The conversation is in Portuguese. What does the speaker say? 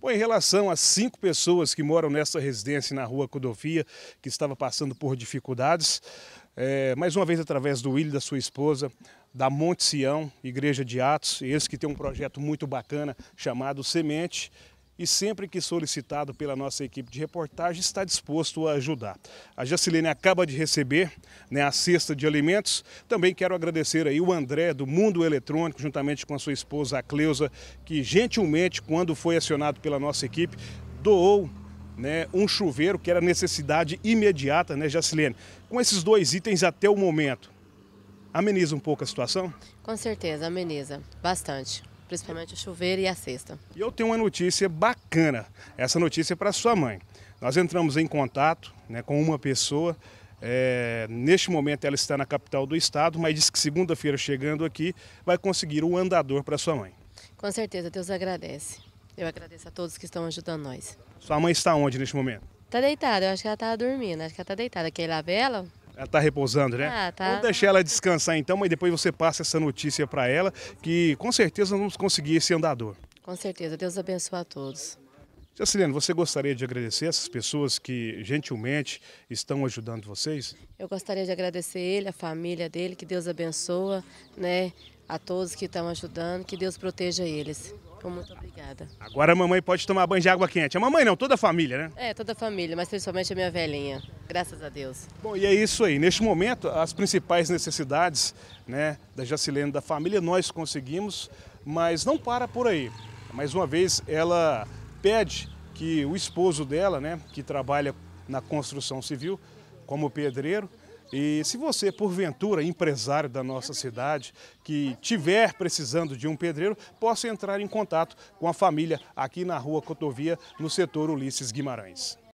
Bom, em relação às cinco pessoas que moram nessa residência na rua Codovia, que estava passando por dificuldades, é, mais uma vez através do Willi, da sua esposa, da Monte Sião, Igreja de Atos, eles que têm um projeto muito bacana chamado Semente, e sempre que solicitado pela nossa equipe de reportagem está disposto a ajudar. A Jacilene acaba de receber né, a cesta de alimentos. Também quero agradecer aí o André do Mundo Eletrônico, juntamente com a sua esposa, a Cleusa, que gentilmente, quando foi acionado pela nossa equipe, doou né, um chuveiro que era necessidade imediata, né, Jacilene? Com esses dois itens até o momento, ameniza um pouco a situação? Com certeza, ameniza bastante principalmente o chuveiro e a cesta. E eu tenho uma notícia bacana. Essa notícia é para sua mãe. Nós entramos em contato né, com uma pessoa. É, neste momento ela está na capital do estado, mas diz que segunda-feira chegando aqui vai conseguir o um andador para sua mãe. Com certeza, Deus agradece. Eu agradeço a todos que estão ajudando nós. Sua mãe está onde neste momento? Está deitada, eu acho que ela está dormindo, acho que ela está deitada. Quer ir lá ver ela? Ela está repousando, né? Ah, tá. Vamos deixar ela descansar então, mas depois você passa essa notícia para ela, que com certeza vamos conseguir esse andador. Com certeza, Deus abençoe a todos. Jacilene, você gostaria de agradecer essas pessoas que gentilmente estão ajudando vocês? Eu gostaria de agradecer ele, a família dele, que Deus abençoe, né? A todos que estão ajudando, que Deus proteja eles. Então, muito obrigada. Agora a mamãe pode tomar banho de água quente. A mamãe não, toda a família, né? É, toda a família, mas principalmente a minha velhinha. Graças a Deus. Bom, e é isso aí. Neste momento, as principais necessidades né, da Jacilene da família nós conseguimos, mas não para por aí. Mais uma vez, ela pede que o esposo dela, né, que trabalha na construção civil como pedreiro, e se você, porventura, empresário da nossa cidade, que tiver precisando de um pedreiro, possa entrar em contato com a família aqui na Rua Cotovia, no setor Ulisses Guimarães.